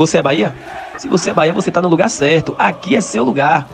Você é Bahia? Se você é Bahia, você está no lugar certo. Aqui é seu lugar.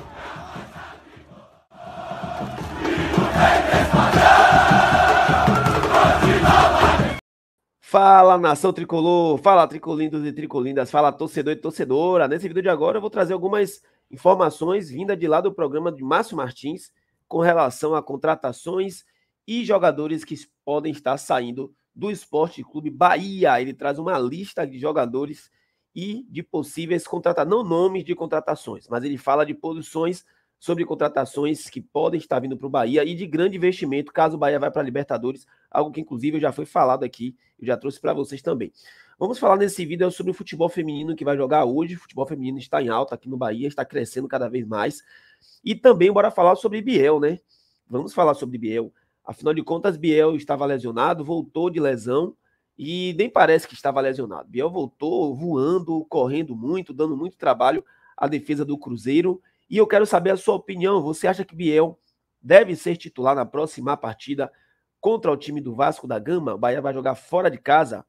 Fala nação tricolor, fala tricolindos e tricolindas, fala torcedor e torcedora. Nesse vídeo de agora eu vou trazer algumas informações vinda de lá do programa de Márcio Martins com relação a contratações e jogadores que podem estar saindo do Esporte Clube Bahia. Ele traz uma lista de jogadores e de possíveis contratações, não nomes de contratações, mas ele fala de posições sobre contratações que podem estar vindo para o Bahia e de grande investimento, caso o Bahia vá para a Libertadores, algo que inclusive já foi falado aqui, eu já trouxe para vocês também. Vamos falar nesse vídeo sobre o futebol feminino que vai jogar hoje. O futebol feminino está em alta aqui no Bahia, está crescendo cada vez mais. E também bora falar sobre Biel, né? Vamos falar sobre Biel. Afinal de contas, Biel estava lesionado, voltou de lesão e nem parece que estava lesionado. Biel voltou voando, correndo muito, dando muito trabalho à defesa do Cruzeiro. E eu quero saber a sua opinião. Você acha que Biel deve ser titular na próxima partida contra o time do Vasco da Gama? O Bahia vai jogar fora de casa.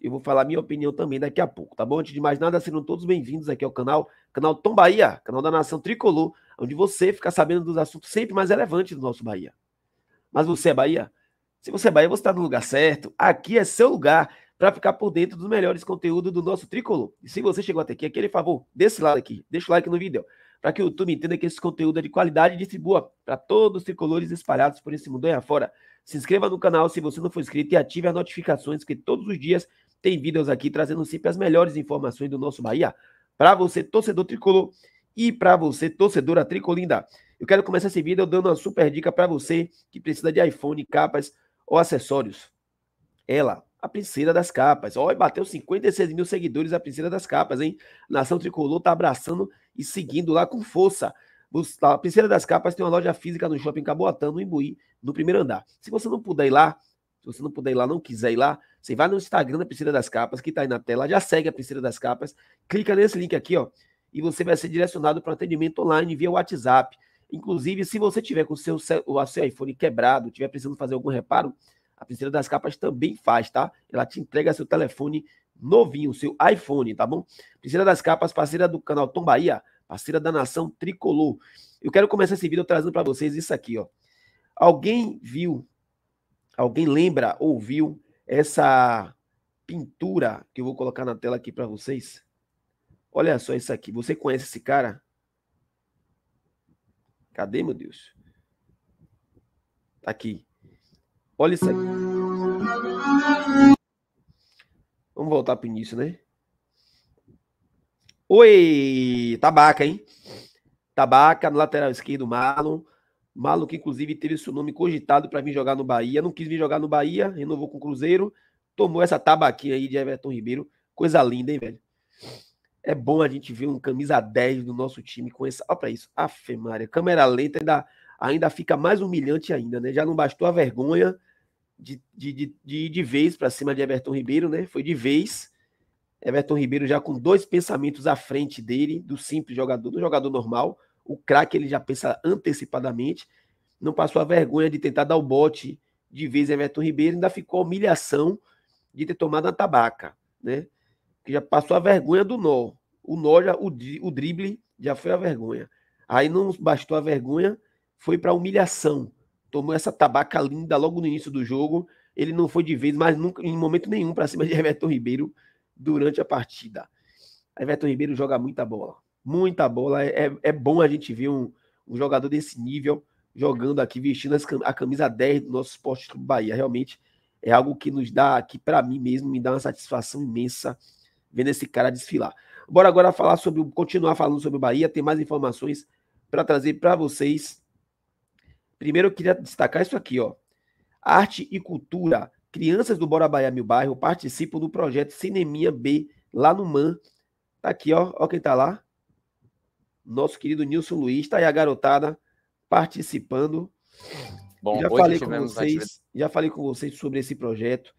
Eu vou falar minha opinião também daqui a pouco, tá bom? Antes de mais nada, sejam todos bem-vindos aqui ao canal, canal Tom Bahia, canal da Nação Tricolor, onde você fica sabendo dos assuntos sempre mais relevantes do nosso Bahia. Mas você é Bahia? Se você é Bahia, você está no lugar certo. Aqui é seu lugar para ficar por dentro dos melhores conteúdos do nosso tricolor. E se você chegou até aqui, aquele favor, desse lado aqui, deixa o like no vídeo, para que o YouTube entenda que esse conteúdo é de qualidade e distribua para todos os tricolores espalhados por esse mundo aí afora. Se inscreva no canal se você não for inscrito e ative as notificações, que todos os dias tem vídeos aqui trazendo sempre as melhores informações do nosso Bahia para você, torcedor tricolor, e para você, torcedora tricolinda. Eu quero começar esse vídeo dando uma super dica para você que precisa de iPhone, capas ou acessórios. Ela, a princesa das capas. Olha, bateu 56 mil seguidores a princesa das capas, hein? Nação Tricolor tá abraçando e seguindo lá com força. A princesa das capas tem uma loja física no shopping Caboatão, no Imbuí, no primeiro andar. Se você não puder ir lá, se você não puder ir lá, não quiser ir lá, você vai no Instagram da Princesa das Capas, que tá aí na tela, já segue a Princesa das Capas, clica nesse link aqui, ó, e você vai ser direcionado para atendimento online via WhatsApp. Inclusive, se você tiver com o seu, o seu iPhone quebrado, tiver precisando fazer algum reparo, a Princesa das Capas também faz, tá? Ela te entrega seu telefone novinho, seu iPhone, tá bom? Princesa das Capas, parceira do canal Tom Bahia, parceira da nação Tricolor. Eu quero começar esse vídeo trazendo para vocês isso aqui, ó. Alguém viu, alguém lembra ou viu essa pintura que eu vou colocar na tela aqui para vocês? Olha só isso aqui. Você conhece esse cara? Cadê, meu Deus? Tá aqui. Olha isso aqui. Vamos voltar para o início, né? Oi! Tabaca, hein? Tabaca, no lateral esquerdo, Marlon. Marlon, que inclusive teve seu nome cogitado para vir jogar no Bahia. Não quis vir jogar no Bahia, renovou com o Cruzeiro. Tomou essa tabaquinha aí de Everton Ribeiro. Coisa linda, hein, velho? É bom a gente ver um camisa 10 do nosso time com essa. Olha pra isso. Afe Maria, câmera lenta ainda, ainda fica mais humilhante ainda, né? Já não bastou a vergonha de, de, de, de ir de vez para cima de Everton Ribeiro, né? Foi de vez. Everton Ribeiro já com dois pensamentos à frente dele, do simples jogador, do jogador normal. O craque ele já pensa antecipadamente. Não passou a vergonha de tentar dar o bote de vez Everton Ribeiro, ainda ficou a humilhação de ter tomado a tabaca, né? que já passou a vergonha do nó. O nó, já, o, o drible já foi a vergonha. Aí não bastou a vergonha, foi para humilhação. Tomou essa tabaca linda logo no início do jogo. Ele não foi de vez, mas nunca, em momento nenhum para cima de Everton Ribeiro durante a partida. Everton Ribeiro joga muita bola. Muita bola. É, é bom a gente ver um, um jogador desse nível jogando aqui, vestindo a camisa 10 do nosso Esporte do Bahia. Realmente é algo que nos dá, que para mim mesmo me dá uma satisfação imensa vendo esse cara desfilar. Bora agora falar sobre continuar falando sobre o Bahia, tem mais informações para trazer para vocês. Primeiro eu queria destacar isso aqui, ó. Arte e cultura. Crianças do Bora Bahia Meu Bairro participam do projeto Cineminha B lá no Man. Tá aqui, ó. Ó quem tá lá. Nosso querido Nilson Luiz, tá aí a garotada participando. Bom, já falei com vocês, já falei com vocês sobre esse projeto.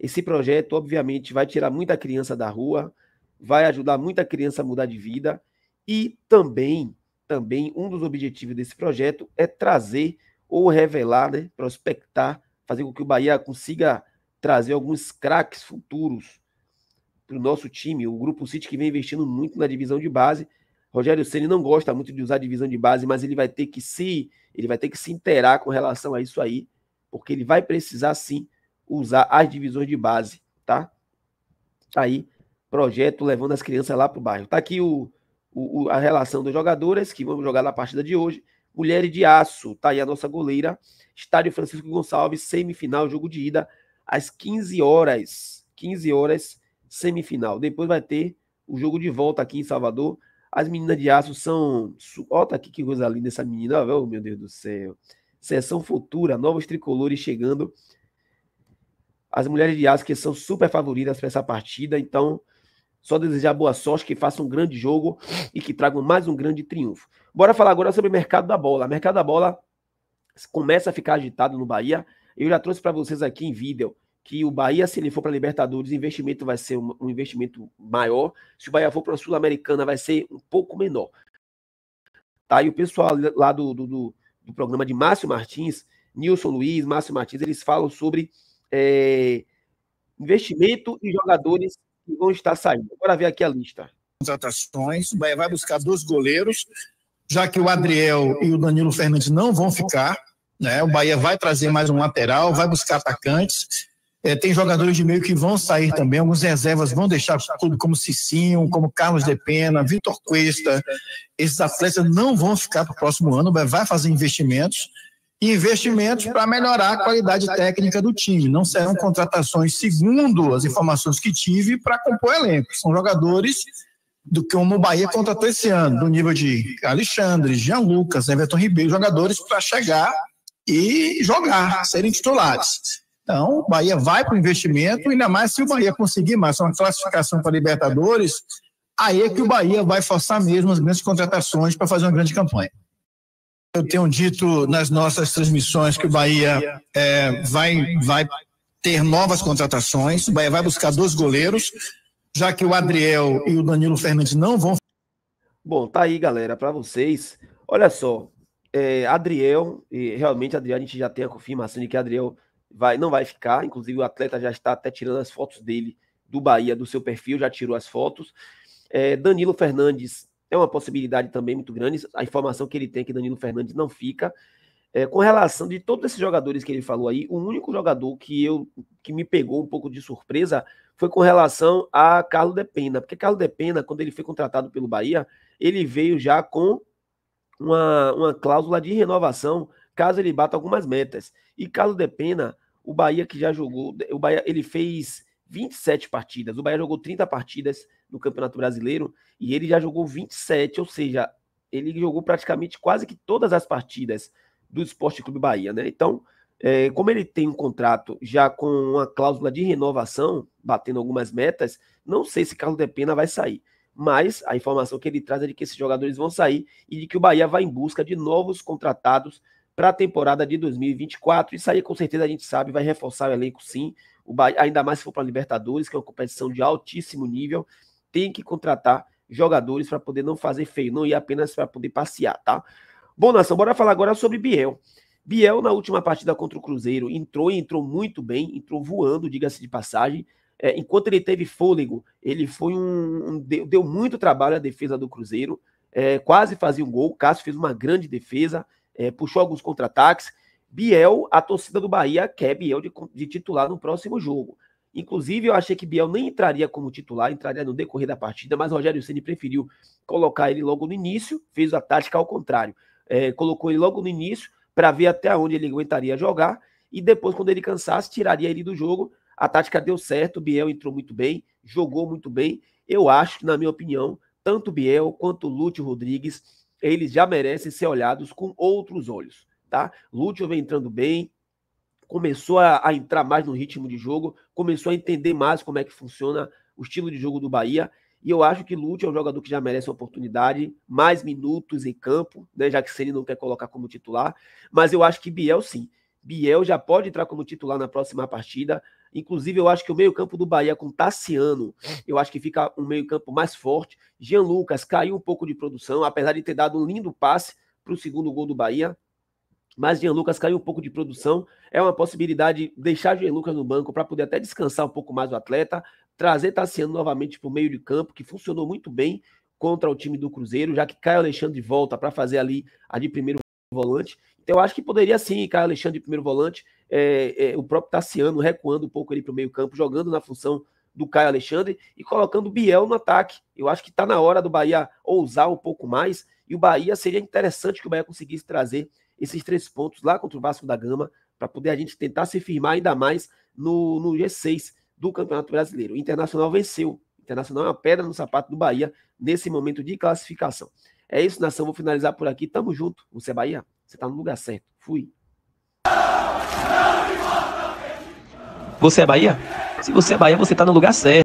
Esse projeto, obviamente, vai tirar muita criança da rua, vai ajudar muita criança a mudar de vida e também, também um dos objetivos desse projeto é trazer ou revelar, né, prospectar, fazer com que o Bahia consiga trazer alguns craques futuros para o nosso time. O Grupo City que vem investindo muito na divisão de base. Rogério Ceni não gosta muito de usar a divisão de base, mas ele vai ter que se ele vai ter que se interar com relação a isso aí, porque ele vai precisar sim usar as divisões de base, tá? tá? aí, projeto levando as crianças lá pro bairro. Tá aqui o, o, a relação dos jogadores que vamos jogar na partida de hoje. Mulheres de Aço, tá aí a nossa goleira. Estádio Francisco Gonçalves, semifinal, jogo de ida, às 15 horas. 15 horas, semifinal. Depois vai ter o jogo de volta aqui em Salvador. As meninas de aço são. Olha tá aqui que coisa linda essa menina, oh, meu Deus do céu. Sessão futura, novos tricolores chegando as mulheres de Asque são super favoritas para essa partida, então só desejar boa sorte, que façam um grande jogo e que tragam mais um grande triunfo. Bora falar agora sobre o mercado da bola. O mercado da bola começa a ficar agitado no Bahia. Eu já trouxe para vocês aqui em vídeo que o Bahia, se ele for para a Libertadores, o investimento vai ser um, um investimento maior. Se o Bahia for para a Sul-Americana, vai ser um pouco menor. Tá? E o pessoal lá do, do, do, do programa de Márcio Martins, Nilson Luiz, Márcio Martins, eles falam sobre é, investimento e jogadores que vão estar saindo. Bora ver aqui a lista. Contratações, vai buscar dois goleiros, já que o Adriel e o Danilo Fernandes não vão ficar. Né? O Bahia vai trazer mais um lateral, vai buscar atacantes. É, tem jogadores de meio que vão sair também, alguns reservas vão deixar o clube, como Cicinho, como Carlos de Pena, Vitor Cuesta. Esses atletas não vão ficar para o próximo ano, vai fazer investimentos e investimentos para melhorar a qualidade técnica do time. Não serão contratações, segundo as informações que tive, para compor elenco. São jogadores do que o Bahia contratou esse ano, do nível de Alexandre, Jean Lucas, Everton Ribeiro, jogadores para chegar e jogar, serem titulares. Então, o Bahia vai para o investimento, ainda mais se o Bahia conseguir mais uma classificação para Libertadores, aí é que o Bahia vai forçar mesmo as grandes contratações para fazer uma grande campanha. Eu tenho dito nas nossas transmissões que o Bahia é, vai, vai ter novas contratações. O Bahia vai buscar dois goleiros, já que o Adriel e o Danilo Fernandes não vão. Bom, tá aí, galera, para vocês. Olha só, é, Adriel, e realmente, Adriel, a gente já tem a confirmação de que Adriel vai, não vai ficar. Inclusive, o atleta já está até tirando as fotos dele do Bahia, do seu perfil, já tirou as fotos. É, Danilo Fernandes é uma possibilidade também muito grande. A informação que ele tem é que Danilo Fernandes não fica. É, com relação de todos esses jogadores que ele falou aí, o único jogador que eu que me pegou um pouco de surpresa foi com relação a Carlos Pena. porque Carlos Pena, quando ele foi contratado pelo Bahia, ele veio já com uma, uma cláusula de renovação caso ele bata algumas metas. E Carlos Pena, o Bahia que já jogou, o Bahia ele fez 27 partidas, o Bahia jogou 30 partidas, do Campeonato Brasileiro e ele já jogou 27, ou seja, ele jogou praticamente quase que todas as partidas do Esporte Clube Bahia, né? Então, é, como ele tem um contrato já com uma cláusula de renovação, batendo algumas metas, não sei se Carlos de Pena vai sair. Mas a informação que ele traz é de que esses jogadores vão sair e de que o Bahia vai em busca de novos contratados para a temporada de 2024. Isso aí, com certeza, a gente sabe, vai reforçar o elenco sim. O Bahia, ainda mais se for para a Libertadores, que é uma competição de altíssimo nível tem que contratar jogadores para poder não fazer feio, não ir apenas para poder passear, tá? Bom, nação, bora falar agora sobre Biel. Biel, na última partida contra o Cruzeiro, entrou e entrou muito bem, entrou voando, diga-se de passagem. É, enquanto ele teve fôlego, ele foi um. um deu, deu, muito trabalho à defesa do Cruzeiro, é, quase fazia um gol. Cássio fez uma grande defesa, é, puxou alguns contra-ataques. Biel, a torcida do Bahia quer Biel de, de titular no próximo jogo. Inclusive, eu achei que Biel nem entraria como titular, entraria no decorrer da partida, mas Rogério Ceni preferiu colocar ele logo no início, fez a tática ao contrário. É, colocou ele logo no início para ver até onde ele aguentaria jogar e depois, quando ele cansasse, tiraria ele do jogo. A tática deu certo, Biel entrou muito bem, jogou muito bem. Eu acho, na minha opinião, tanto Biel quanto Lúcio Rodrigues, eles já merecem ser olhados com outros olhos, tá? Lúcio vem entrando bem, começou a, a, entrar mais no ritmo de jogo, começou a entender mais como é que funciona o estilo de jogo do Bahia. E eu acho que Lute é um jogador que já merece uma oportunidade, mais minutos em campo, né, já que ele não quer colocar como titular. Mas eu acho que Biel sim. Biel já pode entrar como titular na próxima partida. Inclusive, eu acho que o meio-campo do Bahia com Tassiano, eu acho que fica um meio-campo mais forte. Jean Lucas caiu um pouco de produção, apesar de ter dado um lindo passe para o segundo gol do Bahia, mas Jean Lucas caiu um pouco de produção. É uma possibilidade deixar Jean Lucas no banco para poder até descansar um pouco mais o atleta, trazer Tassiano novamente para o meio de campo, que funcionou muito bem contra o time do Cruzeiro, já que Caio Alexandre volta para fazer ali a de primeiro volante. Então, eu acho que poderia sim, Caio Alexandre de primeiro volante, é, é, o próprio Tassiano recuando um pouco ali para o meio campo, jogando na função do Caio Alexandre e colocando Biel no ataque. Eu acho que está na hora do Bahia ousar um pouco mais e o Bahia seria interessante que o Bahia conseguisse trazer esses três pontos lá contra o Vasco da Gama, para poder a gente tentar se firmar ainda mais no, no G6 do Campeonato Brasileiro. O Internacional venceu. O Internacional é uma pedra no sapato do Bahia nesse momento de classificação. É isso, nação. Vou finalizar por aqui. Tamo junto. Você é Bahia? Você tá no lugar certo. Fui. Você é Bahia? Se você é Bahia, você tá no lugar certo.